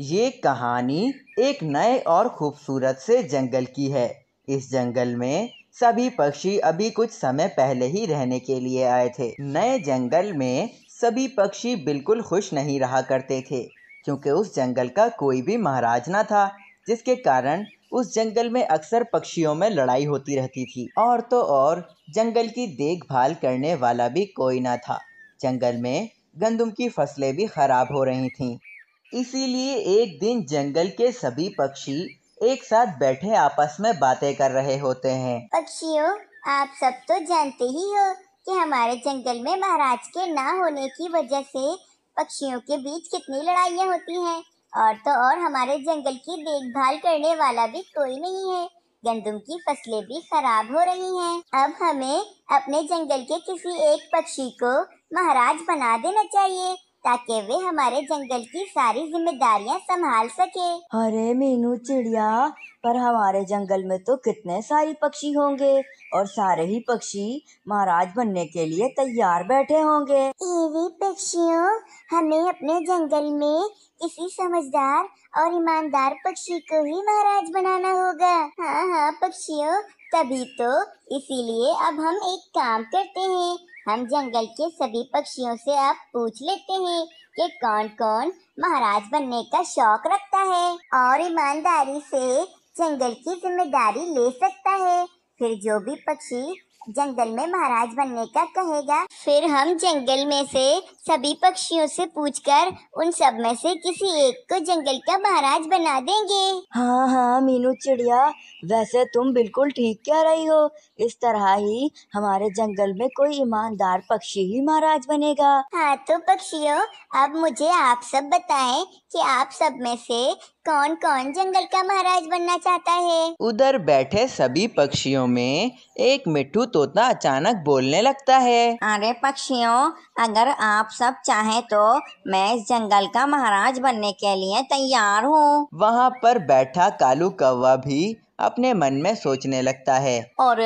ये कहानी एक नए और खूबसूरत से जंगल की है इस जंगल में सभी पक्षी अभी कुछ समय पहले ही रहने के लिए आए थे नए जंगल में सभी पक्षी बिल्कुल खुश नहीं रहा करते थे क्योंकि उस जंगल का कोई भी महाराज ना था जिसके कारण उस जंगल में अक्सर पक्षियों में लड़ाई होती रहती थी और तो और जंगल की देखभाल करने वाला भी कोई ना था जंगल में गंदम की फसलें भी खराब हो रही थीं। इसीलिए एक दिन जंगल के सभी पक्षी एक साथ बैठे आपस में बातें कर रहे होते हैं पक्षियों आप सब तो जानते ही हो कि हमारे जंगल में महाराज के ना होने की वजह से पक्षियों के बीच कितनी लड़ाइयाँ होती हैं और तो और हमारे जंगल की देखभाल करने वाला भी कोई नहीं है गंदम की फसलें भी खराब हो रही हैं। अब हमें अपने जंगल के किसी एक पक्षी को महाराज बना देना चाहिए ताकि वे हमारे जंगल की सारी जिम्मेदारियां संभाल सके अरे मीनू चिड़िया पर हमारे जंगल में तो कितने सारे पक्षी होंगे और सारे ही पक्षी महाराज बनने के लिए तैयार बैठे होंगे एवी पक्षियों हमें अपने जंगल में किसी समझदार और ईमानदार पक्षी को ही महाराज बनाना होगा हाँ हाँ पक्षियों तभी तो इसीलिए अब हम एक काम करते हैं हम जंगल के सभी पक्षियों से अब पूछ लेते हैं कि कौन कौन महाराज बनने का शौक रखता है और ईमानदारी से जंगल की जिम्मेदारी ले सकता है फिर जो भी पक्षी जंगल में महाराज बनने का कहेगा फिर हम जंगल में से सभी पक्षियों से पूछकर उन सब में से किसी एक को जंगल का महाराज बना देंगे हाँ हाँ मीनू चिड़िया वैसे तुम बिल्कुल ठीक कह रही हो इस तरह ही हमारे जंगल में कोई ईमानदार पक्षी ही महाराज बनेगा हाँ तो पक्षियों अब मुझे आप सब बताएं कि आप सब में से कौन कौन जंगल का महाराज बनना चाहता है उधर बैठे सभी पक्षियों में एक मिट्टू तोता अचानक बोलने लगता है अरे पक्षियों अगर आप सब चाहें तो मैं इस जंगल का महाराज बनने के लिए तैयार हूँ वहाँ पर बैठा कालू कौवा भी अपने मन में सोचने लगता है और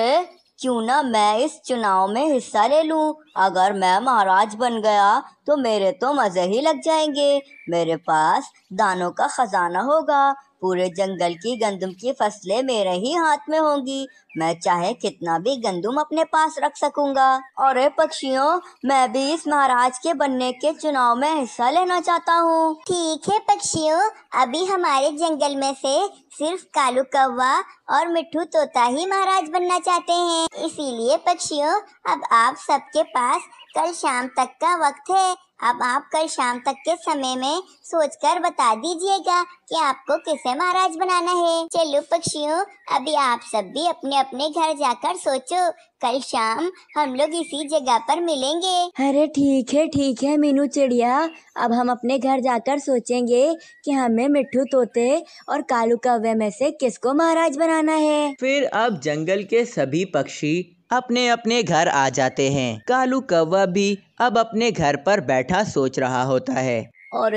क्यों ना मैं इस चुनाव में हिस्सा ले लूं अगर मैं महाराज बन गया तो मेरे तो मज़े ही लग जाएंगे मेरे पास दानों का ख़जाना होगा पूरे जंगल की गंदम की फसलें मेरे ही हाथ में होंगी मैं चाहे कितना भी गंदम अपने पास रख सकूंगा और पक्षियों मैं भी इस महाराज के बनने के चुनाव में हिस्सा लेना चाहता हूँ ठीक है पक्षियों अभी हमारे जंगल में से सिर्फ कालू कौवा और मिठू तोता ही महाराज बनना चाहते हैं इसीलिए पक्षियों अब आप सबके पास कल शाम तक का वक्त है अब आप कल शाम तक के समय में सोचकर बता दीजिएगा कि आपको किसे महाराज बनाना है चलो पक्षियों अभी आप सब भी अपने अपने घर जाकर सोचो कल शाम हम लोग इसी जगह पर मिलेंगे अरे ठीक है ठीक है मीनू चिड़िया अब हम अपने घर जाकर सोचेंगे कि हमें मिट्टू तोते और कालू कव्वे में से किसको महाराज बनाना है फिर अब जंगल के सभी पक्षी अपने अपने घर आ जाते हैं कालू कौवा भी अब अपने घर पर बैठा सोच रहा होता है और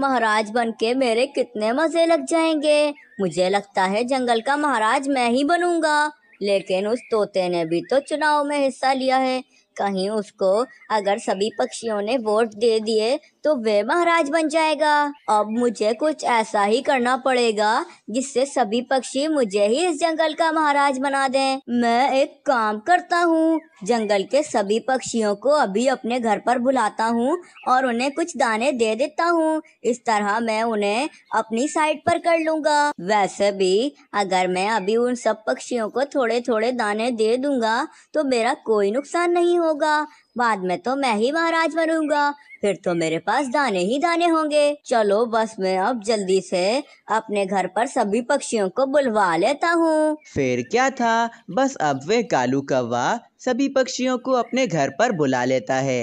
महाराज बनके मेरे कितने मजे लग जाएंगे मुझे लगता है जंगल का महाराज मैं ही बनूंगा लेकिन उस तोते ने भी तो चुनाव में हिस्सा लिया है कहीं उसको अगर सभी पक्षियों ने वोट दे दिए तो वे महाराज बन जाएगा अब मुझे कुछ ऐसा ही करना पड़ेगा जिससे सभी पक्षी मुझे ही इस जंगल का महाराज बना दें मैं एक काम करता हूँ जंगल के सभी पक्षियों को अभी अपने घर पर बुलाता हूँ और उन्हें कुछ दाने दे देता हूँ इस तरह मैं उन्हें अपनी साइड पर कर लूंगा वैसे भी अगर मैं अभी उन सब पक्षियों को थोड़े थोड़े दाने दे दूंगा तो मेरा कोई नुकसान नहीं होगा बाद में तो मैं ही महाराज बनूंगा फिर तो मेरे पास दाने ही दाने होंगे चलो बस मैं अब जल्दी से अपने घर पर सभी पक्षियों को बुलवा लेता हूँ फिर क्या था बस अब वे कालू कौवा सभी पक्षियों को अपने घर पर बुला लेता है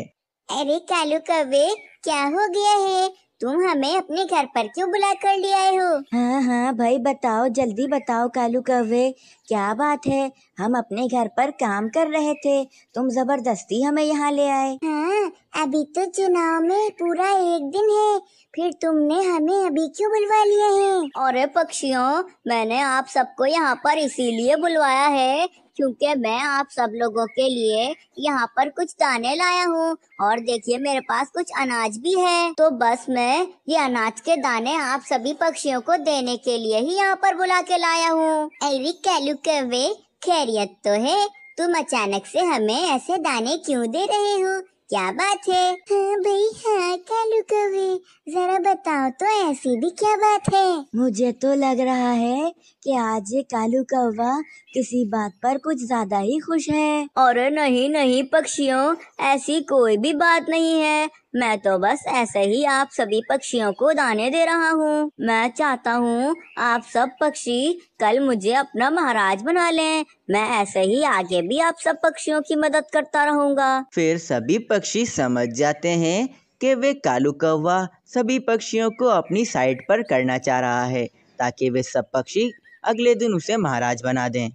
अरे कालू कौवे क्या हो गया है तुम हमें अपने घर पर क्यों बुला कर ले आए हो हाँ हाँ भाई बताओ जल्दी बताओ कालू कवे क्या बात है हम अपने घर पर काम कर रहे थे तुम जबरदस्ती हमें यहाँ ले आए हाँ अभी तो चुनाव में पूरा एक दिन है फिर तुमने हमें अभी क्यों बुलवा लिया है अरे पक्षियों मैंने आप सबको यहाँ पर इसीलिए बुलवाया है क्योंकि मैं आप सब लोगों के लिए यहाँ पर कुछ दाने लाया हूँ और देखिए मेरे पास कुछ अनाज भी है तो बस मैं ये अनाज के दाने आप सभी पक्षियों को देने के लिए ही यहाँ पर बुला के लाया हूँ एलवी कैलू कवे खैरियत तो है तुम अचानक से हमें ऐसे दाने क्यों दे रहे हो क्या बात है हाँ भाई हाँ कालू कौवे जरा बताओ तो ऐसी भी क्या बात है मुझे तो लग रहा है कि आज ये कालू कौवा किसी बात पर कुछ ज्यादा ही खुश है और नहीं नहीं पक्षियों ऐसी कोई भी बात नहीं है मैं तो बस ऐसे ही आप सभी पक्षियों को दाने दे रहा हूँ मैं चाहता हूँ आप सब पक्षी कल मुझे अपना महाराज बना लें मैं ऐसे ही आगे भी आप सब पक्षियों की मदद करता रहूँगा फिर सभी पक्षी समझ जाते हैं कि वे कालू कौवा सभी पक्षियों को अपनी साइड पर करना चाह रहा है ताकि वे सब पक्षी अगले दिन उसे महाराज बना दें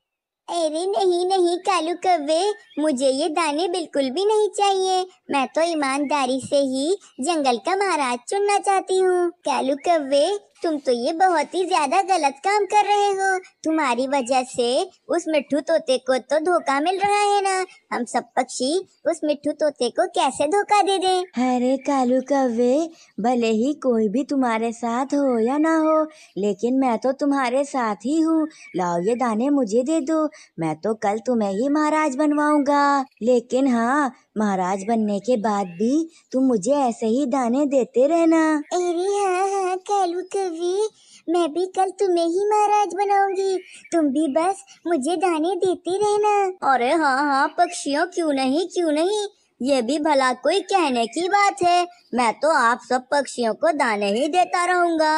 अरे नहीं नहीं कालू कव्वे मुझे ये दाने बिल्कुल भी नहीं चाहिए मैं तो ईमानदारी से ही जंगल का महाराज चुनना चाहती हूँ कालू कव्वे तुम तो ये बहुत ही ज्यादा गलत काम कर रहे हो तुम्हारी वजह से उस मिठू तोते को तो धोखा मिल रहा है ना हम सब पक्षी उस मिठू तोते को कैसे धोखा दे दें अरे कालू कवे भले ही कोई भी तुम्हारे साथ हो या ना हो लेकिन मैं तो तुम्हारे साथ ही हूँ लाओ ये दाने मुझे दे दो मैं तो कल तुम्हें ही महाराज बनवाऊंगा लेकिन हाँ महाराज बनने के बाद भी तुम मुझे ऐसे ही दाने देते रहना अरे हाँ ना कहलू कवि मैं भी कल तुम्हें ही महाराज बनाऊंगी तुम भी बस मुझे दाने देती रहना अरे हाँ हाँ पक्षियों क्यों नहीं क्यों नहीं ये भी भला कोई कहने की बात है मैं तो आप सब पक्षियों को दाने ही देता रहूँगा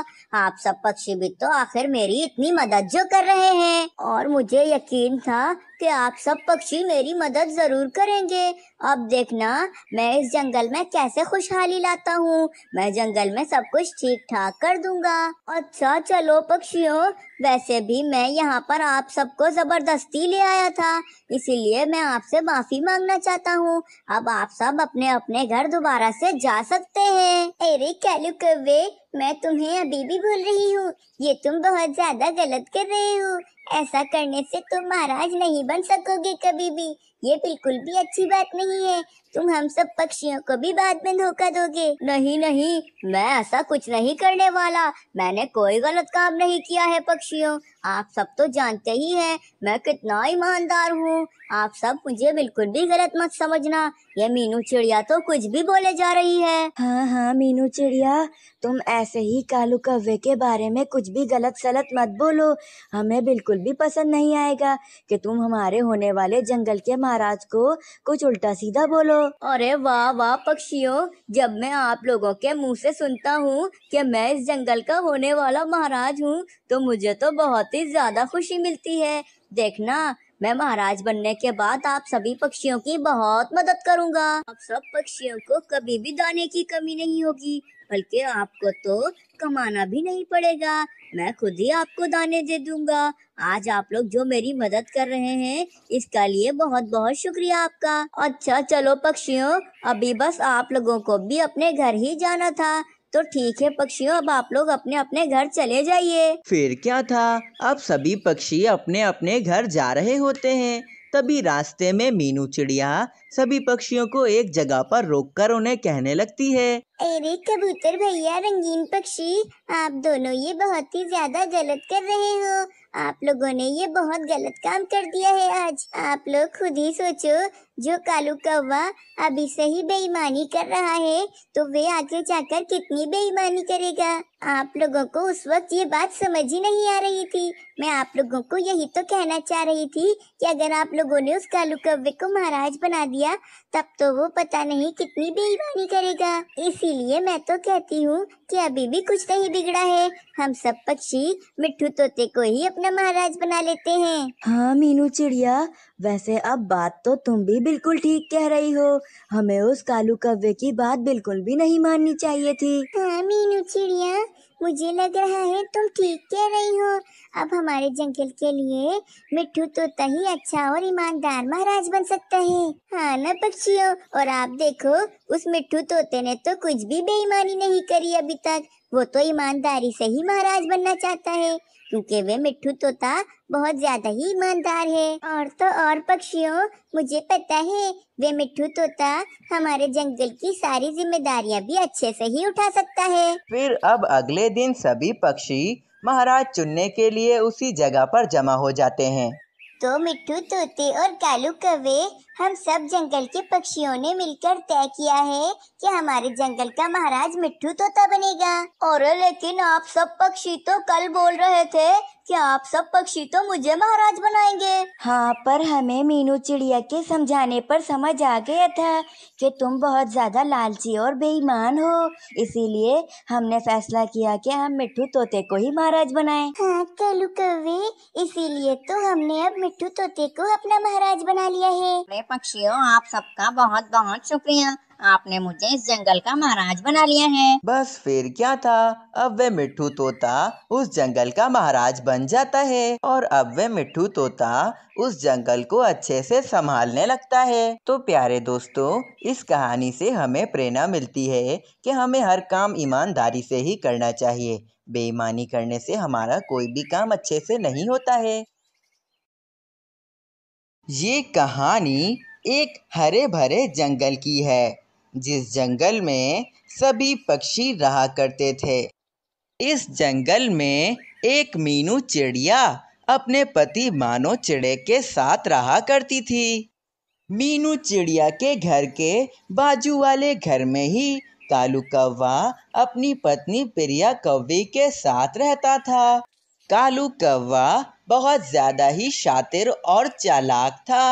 आप सब पक्षी भी तो आखिर मेरी इतनी मदद जो कर रहे हैं और मुझे यकीन था कि आप सब पक्षी मेरी मदद ज़रूर करेंगे अब देखना मैं इस जंगल में कैसे खुशहाली लाता हूँ मैं जंगल में सब कुछ ठीक ठाक कर दूंगा अच्छा चलो पक्षियों वैसे भी मैं यहाँ पर आप सबको ज़बरदस्ती ले आया था इसीलिए मैं आपसे माफ़ी मांगना चाहता हूँ अब आप सब अपने अपने घर दोबारा से जा सकते हैं अरे कवे मैं तुम्हें अभी भी भूल रही हूँ ये तुम बहुत ज्यादा गलत कर रहे हो ऐसा करने से तुम महाराज नहीं बन सकोगे कभी भी ये बिल्कुल भी अच्छी बात नहीं है तुम हम सब पक्षियों को भी बाद में धोखा दोगे नहीं नहीं मैं ऐसा कुछ नहीं करने वाला मैंने कोई गलत काम नहीं किया है पक्षियों आप सब तो जानते ही हैं मैं कितना ईमानदार हूँ आप सब मुझे बिल्कुल भी गलत मत समझना ये मीनू चिड़िया तो कुछ भी बोले जा रही है हाँ हाँ मीनू चिड़िया तुम ऐसे ही कालू कव्वे के बारे में कुछ भी गलत सलत मत बोलो हमें बिल्कुल भी पसंद नहीं आएगा कि तुम हमारे होने वाले जंगल के मार महाराज को कुछ उल्टा सीधा बोलो अरे वाह वाह पक्षियों जब मैं आप लोगों के मुंह से सुनता हूँ कि मैं इस जंगल का होने वाला महाराज हूँ तो मुझे तो बहुत ही ज्यादा खुशी मिलती है देखना मैं महाराज बनने के बाद आप सभी पक्षियों की बहुत मदद करूंगा आप सब पक्षियों को कभी भी दाने की कमी नहीं होगी बल्कि आपको तो कमाना भी नहीं पड़ेगा मैं खुद ही आपको दाने दे दूंगा आज आप लोग जो मेरी मदद कर रहे हैं इसका लिए बहुत बहुत शुक्रिया आपका अच्छा चलो पक्षियों अभी बस आप लोगों को भी अपने घर ही जाना था तो ठीक है पक्षियों अब आप लोग अपने अपने घर चले जाइए फिर क्या था अब सभी पक्षी अपने अपने घर जा रहे होते हैं तभी रास्ते में मीनू चिड़िया सभी पक्षियों को एक जगह पर रोककर उन्हें कहने लगती है अरे कबूतर भैया रंगीन पक्षी आप दोनों ये बहुत ही ज्यादा गलत कर रहे हो आप लोगों ने ये बहुत गलत काम कर दिया है आज आप लोग खुद ही सोचो जो कालू कौवा अभी से ही बेईमानी कर रहा है तो वे आगे जाकर कितनी बेईमानी करेगा आप लोगों को उस वक्त ये बात समझ ही नहीं आ रही थी मैं आप लोगों को यही तो कहना चाह रही थी कि अगर आप लोगों ने उस कालू कौवे को महाराज बना दिया तब तो वो पता नहीं कितनी बेईमानी करेगा इसीलिए मैं तो कहती हूँ कि अभी भी कुछ नहीं बिगड़ा है हम सब पक्षी मिट्टू तोते को ही अपना महाराज बना लेते हैं हाँ मीनू चिड़िया वैसे अब बात तो तुम भी बिल्कुल ठीक कह रही हो हमें उस कालू कव्वे की बात बिल्कुल भी नहीं माननी चाहिए थी हाँ मीनू चिड़िया मुझे लग रहा है तुम ठीक कह रही हो अब हमारे जंगल के लिए मिट्टू तोता ही अच्छा और ईमानदार महाराज बन सकता है हाँ न पक्षियों और आप देखो उस मिट्टू तोते ने तो कुछ भी बेईमानी नहीं करी अभी तक वो तो ईमानदारी से ही महाराज बनना चाहता है क्योंकि वे मिट्ठू तोता बहुत ज्यादा ही ईमानदार है और तो और पक्षियों मुझे पता है वे मिट्ठू तोता हमारे जंगल की सारी जिम्मेदारियां भी अच्छे से ही उठा सकता है फिर अब अगले दिन सभी पक्षी महाराज चुनने के लिए उसी जगह पर जमा हो जाते हैं तो मिट्टू तोते और कालू कवे हम सब जंगल के पक्षियों ने मिलकर तय किया है कि हमारे जंगल का महाराज मिट्टू तोता बनेगा और लेकिन आप सब पक्षी तो कल बोल रहे थे क्या आप सब पक्षी तो मुझे महाराज बनाएंगे हाँ पर हमें मीनू चिड़िया के समझाने पर समझ आ गया था कि तुम बहुत ज्यादा लालची और बेईमान हो इसीलिए हमने फैसला किया कि हम मिट्टू तोते को ही महाराज बनाए हाँ कलू कवे इसीलिए तो हमने अब मिट्टू तोते को अपना महाराज बना लिया है पक्षियों आप सबका बहुत बहुत शुक्रिया आपने मुझे इस जंगल का महाराज बना लिया है बस फिर क्या था अब वह मिट्टू तोता उस जंगल का महाराज बन जाता है और अब वह मिट्टू तोता उस जंगल को अच्छे से संभालने लगता है तो प्यारे दोस्तों इस कहानी से हमें प्रेरणा मिलती है कि हमें हर काम ईमानदारी से ही करना चाहिए बेईमानी करने से हमारा कोई भी काम अच्छे से नहीं होता है ये कहानी एक हरे भरे जंगल की है जिस जंगल में सभी पक्षी रहा करते थे इस जंगल में एक मीनू चिड़िया अपने पति मानो चिड़े के साथ रहा करती थी मीनू चिड़िया के घर के बाजू वाले घर में ही कालू कौवा अपनी पत्नी प्रिया कौवे के साथ रहता था कालू कौवा बहुत ज़्यादा ही शातिर और चालाक था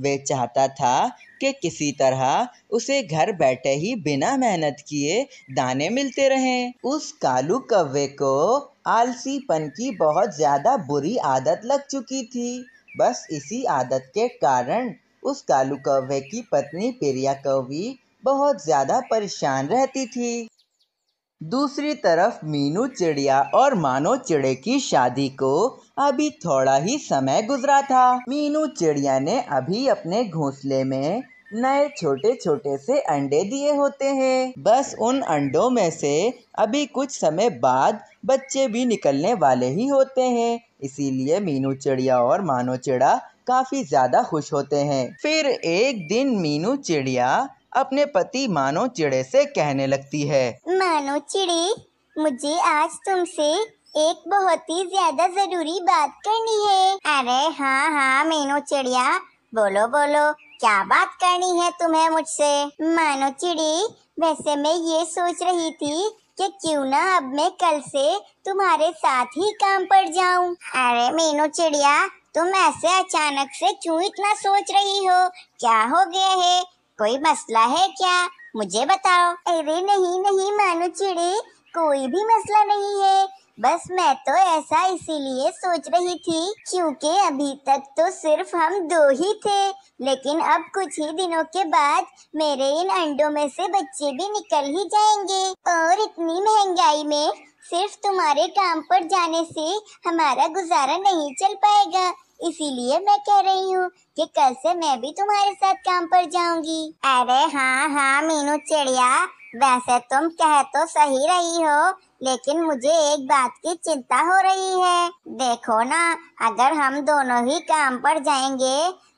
वह चाहता था कि किसी तरह उसे घर बैठे ही बिना मेहनत किए दाने मिलते रहें उस कालू कव्वे को आलसीपन की बहुत ज़्यादा बुरी आदत लग चुकी थी बस इसी आदत के कारण उस कालू कौवे की पत्नी पेरिया कौवी बहुत ज़्यादा परेशान रहती थी दूसरी तरफ मीनू चिड़िया और मानो चिड़े की शादी को अभी थोड़ा ही समय गुजरा था मीनू चिड़िया ने अभी अपने घोंसले में नए छोटे छोटे से अंडे दिए होते हैं बस उन अंडों में से अभी कुछ समय बाद बच्चे भी निकलने वाले ही होते हैं इसीलिए मीनू चिड़िया और मानो चिड़ा काफी ज्यादा खुश होते हैं फिर एक दिन मीनू चिड़िया अपने पति मानो चिड़े से कहने लगती है मानो चिड़ी मुझे आज तुमसे एक बहुत ही ज्यादा जरूरी बात करनी है अरे हाँ हाँ मीनू चिड़िया बोलो बोलो क्या बात करनी है तुम्हें मुझसे मानो चिड़ी वैसे मैं ये सोच रही थी कि क्यों ना अब मैं कल से तुम्हारे साथ ही काम पर जाऊं अरे मीनू चिड़िया तुम ऐसे अचानक से क्यों इतना सोच रही हो क्या हो गया है कोई मसला है क्या मुझे बताओ अरे नहीं नहीं मानो चिड़ी कोई भी मसला नहीं है बस मैं तो ऐसा इसीलिए सोच रही थी क्योंकि अभी तक तो सिर्फ हम दो ही थे लेकिन अब कुछ ही दिनों के बाद मेरे इन अंडों में से बच्चे भी निकल ही जाएंगे और इतनी महंगाई में सिर्फ तुम्हारे काम पर जाने से हमारा गुजारा नहीं चल पाएगा इसीलिए मैं कह रही हूँ कि कल से मैं भी तुम्हारे साथ काम पर जाऊंगी अरे हाँ हाँ मीनू चिड़िया वैसे तुम कह तो सही रही हो लेकिन मुझे एक बात की चिंता हो रही है देखो ना अगर हम दोनों ही काम पर जाएंगे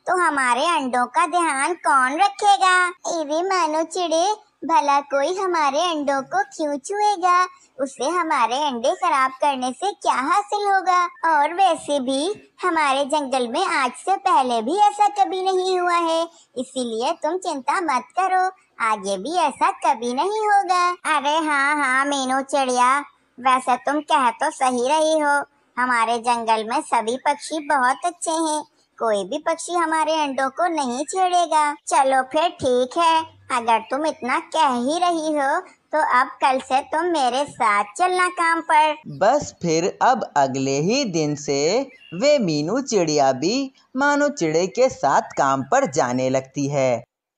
तो हमारे अंडों का ध्यान कौन रखेगा इवी मनु चिड़ी भला कोई हमारे अंडों को क्यों छुएगा उसे हमारे अंडे खराब करने से क्या हासिल होगा और वैसे भी हमारे जंगल में आज से पहले भी ऐसा कभी नहीं हुआ है इसीलिए तुम चिंता मत करो आगे भी ऐसा कभी नहीं होगा अरे हाँ हाँ मीनू चिड़िया वैसे तुम कह तो सही रही हो हमारे जंगल में सभी पक्षी बहुत अच्छे हैं कोई भी पक्षी हमारे अंडों को नहीं छेड़ेगा चलो फिर ठीक है अगर तुम इतना कह ही रही हो तो अब कल से तुम मेरे साथ चलना काम पर बस फिर अब अगले ही दिन से वे मीनू चिड़िया भी मानो चिड़े के साथ काम पर जाने लगती है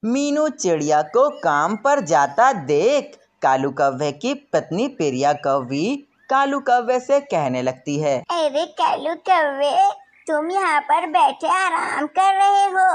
मीनू चिड़िया को काम पर जाता देख कालू कव्वे की पत्नी प्रिया कवि कालू कव्वे से कहने लगती है अरे कालू कव्वे तुम यहाँ पर बैठे आराम कर रहे हो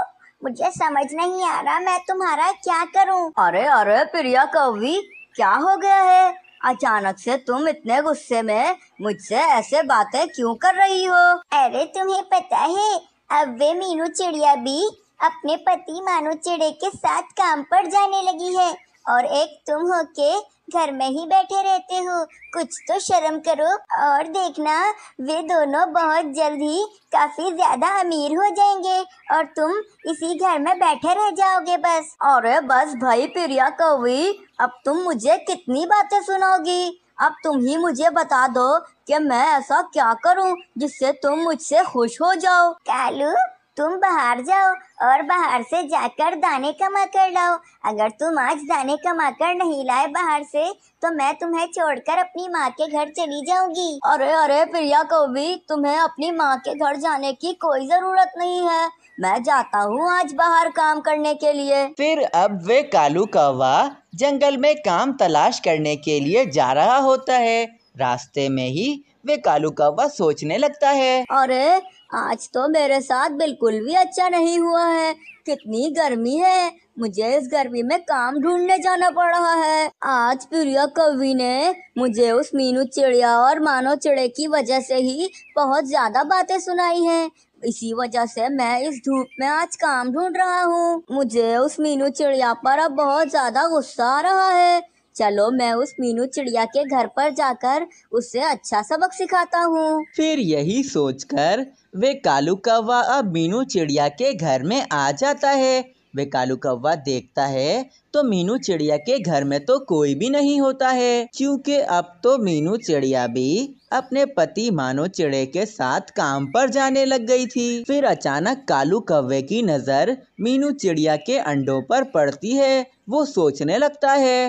मुझे समझ नहीं आ रहा मैं तुम्हारा क्या करूं? अरे अरे प्रिया कवि क्या हो गया है अचानक से तुम इतने गुस्से में मुझसे ऐसे बातें क्यों कर रही हो अरे तुम्हें पता है अब वे मीनू चिड़िया भी अपने पति मानू चिड़े के साथ काम पर जाने लगी है और एक तुम हो के घर में ही बैठे रहते हो कुछ तो शर्म करो और देखना वे दोनों बहुत जल्द ही काफी ज्यादा अमीर हो जाएंगे और तुम इसी घर में बैठे रह जाओगे बस अरे बस भाई प्रिया कवि अब तुम मुझे कितनी बातें सुनाओगी अब तुम ही मुझे बता दो कि मैं ऐसा क्या करूं जिससे तुम मुझसे खुश हो जाओ कालू तुम बाहर जाओ और बाहर से जाकर दाने कमा कर लाओ अगर तुम आज दाने कमा कर नहीं लाए बाहर से तो मैं तुम्हें छोड़कर अपनी माँ के घर चली जाऊंगी अरे अरे प्रिया भी तुम्हें अपनी माँ के घर जाने की कोई जरूरत नहीं है मैं जाता हूँ आज बाहर काम करने के लिए फिर अब वे कालू कौवा जंगल में काम तलाश करने के लिए जा रहा होता है रास्ते में ही वे कालू कौवा सोचने लगता है अरे आज तो मेरे साथ बिल्कुल भी अच्छा नहीं हुआ है कितनी गर्मी है मुझे इस गर्मी में काम ढूंढने जाना पड़ रहा है आज प्रिया कवि ने मुझे उस मीनू चिड़िया और मानो चिड़े की वजह से ही बहुत ज्यादा बातें सुनाई हैं इसी वजह से मैं इस धूप में आज काम ढूंढ रहा हूँ मुझे उस मीनू चिड़िया पर अब बहुत ज्यादा गुस्सा आ रहा है चलो मैं उस मीनू चिड़िया के घर पर जाकर उससे अच्छा सबक सिखाता हूँ फिर यही सोचकर वे कालू कौवा अब मीनू चिड़िया के घर में आ जाता है वे कालू कौवा देखता है तो मीनू चिड़िया के घर में तो कोई भी नहीं होता है क्योंकि अब तो मीनू चिड़िया भी अपने पति मानो चिड़े के साथ काम पर जाने लग गई थी फिर अचानक कालू कौवे की नजर मीनू चिड़िया के अंडों पर पड़ती है वो सोचने लगता है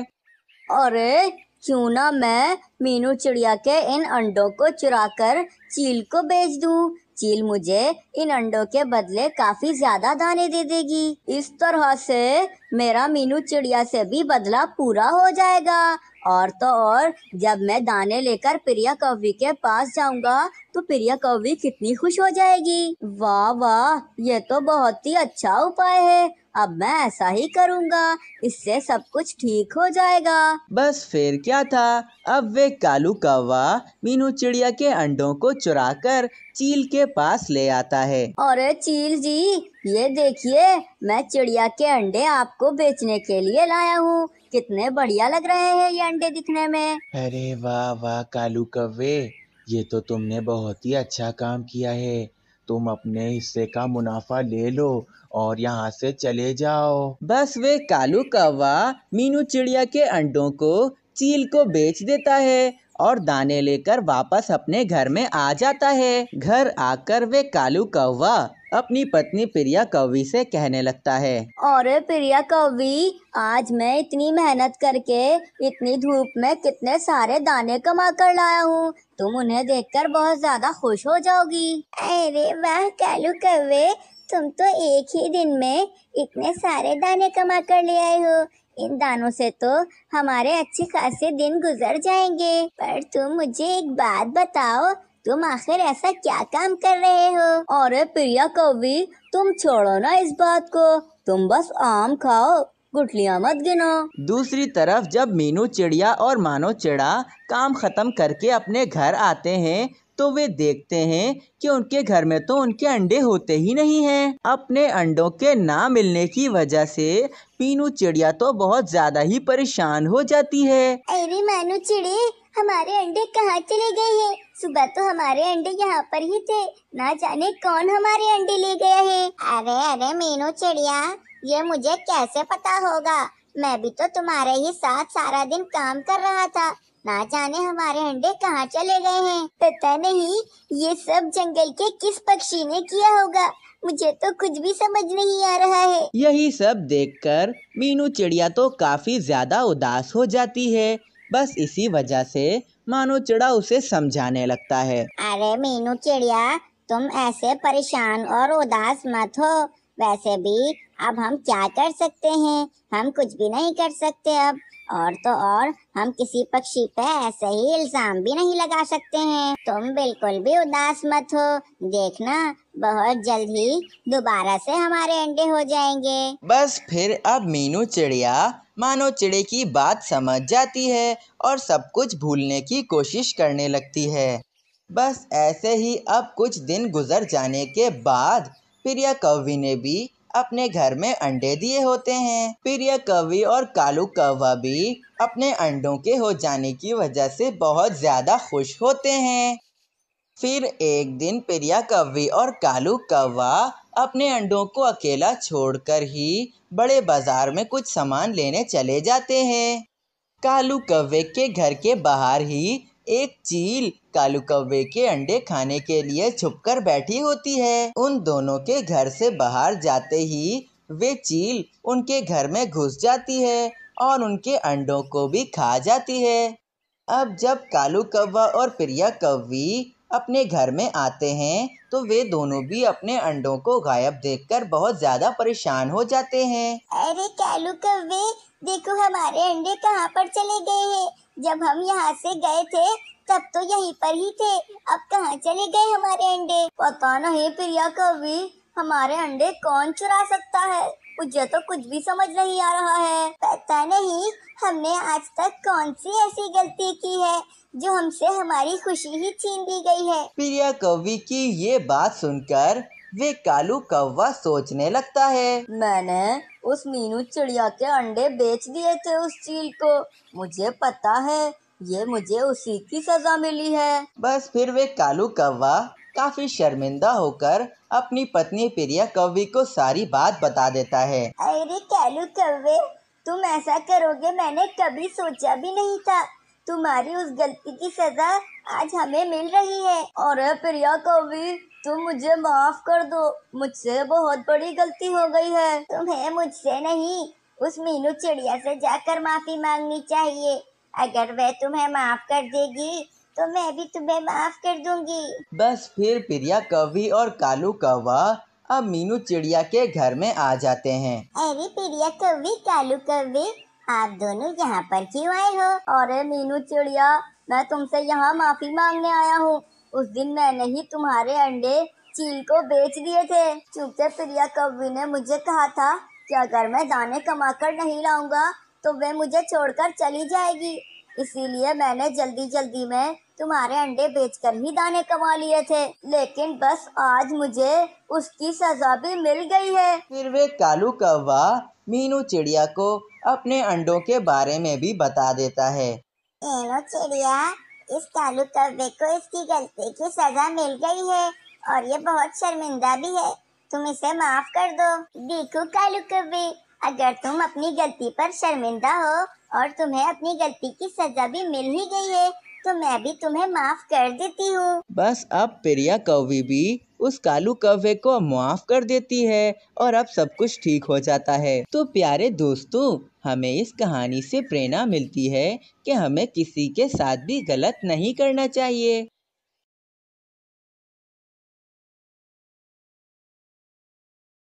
अरे क्यों ना मैं मीनू चिड़िया के इन अंडों को चुरा कर चील को बेच दूँ चील मुझे इन अंडों के बदले काफी ज्यादा दाने दे देगी इस तरह से मेरा मीनू चिड़िया से भी बदला पूरा हो जाएगा और तो और जब मैं दाने लेकर प्रिया कवि के पास जाऊंगा तो प्रिया कवि कितनी खुश हो जाएगी वाह वाह ये तो बहुत ही अच्छा उपाय है अब मैं ऐसा ही करूँगा इससे सब कुछ ठीक हो जाएगा बस फिर क्या था अब वे कालू कौवा मीनू चिड़िया के अंडों को चुरा कर चील के पास ले आता है और चील जी ये देखिए मैं चिड़िया के अंडे आपको बेचने के लिए लाया हूँ कितने बढ़िया लग रहे हैं ये अंडे दिखने में अरे वाह वाह कालू कौवे ये तो तुमने बहुत ही अच्छा काम किया है तुम अपने हिस्से का मुनाफा ले लो और यहाँ से चले जाओ बस वे कालू कौवा मीनू चिड़िया के अंडों को चील को बेच देता है और दाने लेकर वापस अपने घर में आ जाता है घर आकर वे कालू कौवा अपनी पत्नी प्रिया कौवी से कहने लगता है और प्रिया कौवी आज मैं इतनी मेहनत करके इतनी धूप में कितने सारे दाने कमा कर लाया हूँ तुम उन्हें देखकर बहुत ज्यादा खुश हो जाओगी अरे वाह कालू कौवे तुम तो एक ही दिन में इतने सारे दाने कमा कर ले आए हो इन दानों से तो हमारे अच्छे खासे दिन गुजर जाएंगे पर तुम मुझे एक बात बताओ तुम आखिर ऐसा क्या काम कर रहे हो अरे प्रिया कवि तुम छोड़ो ना इस बात को तुम बस आम खाओ गुटलियाँ मत गिनो दूसरी तरफ जब मीनू चिड़िया और मानो चिड़ा काम खत्म करके अपने घर आते हैं तो वे देखते हैं कि उनके घर में तो उनके अंडे होते ही नहीं हैं अपने अंडों के ना मिलने की वजह से पीनू चिड़िया तो बहुत ज्यादा ही परेशान हो जाती है अरे मानो चिड़ी हमारे अंडे कहाँ चले गए हैं सुबह तो हमारे अंडे यहाँ पर ही थे ना जाने कौन हमारे अंडे ले गया है अरे अरे मीनू चिड़िया ये मुझे कैसे पता होगा मैं भी तो तुम्हारे ही साथ सारा दिन काम कर रहा था ना जाने हमारे अंडे कहाँ चले गए हैं पता नहीं ये सब जंगल के किस पक्षी ने किया होगा मुझे तो कुछ भी समझ नहीं आ रहा है यही सब देखकर मीनू चिड़िया तो काफी ज्यादा उदास हो जाती है बस इसी वजह से मानो चिड़ा उसे समझाने लगता है अरे मीनू चिड़िया तुम ऐसे परेशान और उदास मत हो वैसे भी अब हम क्या कर सकते हैं हम कुछ भी नहीं कर सकते अब और तो और हम किसी पक्षी पे ऐसे ही इल्जाम भी नहीं लगा सकते हैं तुम बिल्कुल भी उदास मत हो देखना बहुत जल्द ही दोबारा से हमारे अंडे हो जाएंगे बस फिर अब मीनू चिड़िया मानो चिड़े की बात समझ जाती है और सब कुछ भूलने की कोशिश करने लगती है बस ऐसे ही अब कुछ दिन गुजर जाने के बाद प्रिया कौवी ने भी अपने घर में अंडे दिए होते हैं प्रिया कवि और कालू कौवा भी अपने अंडों के हो जाने की वजह से बहुत ज़्यादा खुश होते हैं फिर एक दिन प्रिया कवि और कालू कौवा अपने अंडों को अकेला छोड़कर ही बड़े बाजार में कुछ सामान लेने चले जाते हैं कालू कौवे के घर के बाहर ही एक चील कालू कौवे के अंडे खाने के लिए छुपकर बैठी होती है उन दोनों के घर से बाहर जाते ही वे चील उनके घर में घुस जाती है और उनके अंडों को भी खा जाती है अब जब कालू कौवा और प्रिया कौवी अपने घर में आते हैं तो वे दोनों भी अपने अंडों को गायब देखकर बहुत ज्यादा परेशान हो जाते हैं अरे कालू कौवे देखो हमारे अंडे कहाँ पर चले गए हैं जब हम यहाँ से गए थे तब तो यहीं पर ही थे अब कहाँ चले गए हमारे अंडे पता नहीं प्रिया कवि हमारे अंडे कौन चुरा सकता है मुझे तो कुछ भी समझ नहीं आ रहा है पता नहीं हमने आज तक कौन सी ऐसी गलती की है जो हमसे हमारी खुशी ही छीन ली गई है प्रिया कवि की ये बात सुनकर वे कालू कौवा सोचने लगता है मैंने उस मीनू चिड़िया के अंडे बेच दिए थे उस चील को मुझे पता है ये मुझे उसी की सजा मिली है बस फिर वे कालू कौवा काफी शर्मिंदा होकर अपनी पत्नी प्रिया कौवी को सारी बात बता देता है अरे कालू कौवे तुम ऐसा करोगे मैंने कभी सोचा भी नहीं था तुम्हारी उस गलती की सजा आज हमें मिल रही है और प्रिया कौवी तुम मुझे माफ कर दो मुझसे बहुत बड़ी गलती हो गई है तुम्हें मुझसे नहीं उस मीनू चिड़िया से जाकर माफी मांगनी चाहिए अगर वह तुम्हें माफ कर देगी तो मैं भी तुम्हें माफ कर दूंगी बस फिर प्रिया कवि और कालू कौवा अब मीनू चिड़िया के घर में आ जाते हैं अरे प्रिया कवि कालू कवि आप दोनों यहाँ पर क्यों आए हो और मीनू चिड़िया मैं तुमसे यहाँ माफी मांगने आया हूँ उस दिन मैंने ही तुम्हारे अंडे चील को बेच दिए थे चूंकि प्रिया कवि ने मुझे कहा था कि अगर मैं दाने कमाकर नहीं लाऊंगा तो वे मुझे छोड़कर चली जाएगी इसीलिए मैंने जल्दी जल्दी में तुम्हारे अंडे बेचकर ही दाने कमा लिए थे लेकिन बस आज मुझे उसकी सजा भी मिल गई है फिर वे कालू कौवा मीनू चिड़िया को अपने अंडों के बारे में भी बता देता है चिड़िया इस कालू कव्वे को इसकी गलती की सजा मिल गई है और ये बहुत शर्मिंदा भी है तुम इसे माफ कर दो देखो कालू कव्वे अगर तुम अपनी गलती पर शर्मिंदा हो और तुम्हें अपनी गलती की सजा भी मिल ही गई है तो मैं भी तुम्हें माफ कर देती हूँ बस अब प्रिया कौवी भी उस कालू कव्वे को मुआफ कर देती है और अब सब कुछ ठीक हो जाता है तो प्यारे दोस्तों हमें इस कहानी से प्रेरणा मिलती है कि हमें किसी के साथ भी गलत नहीं करना चाहिए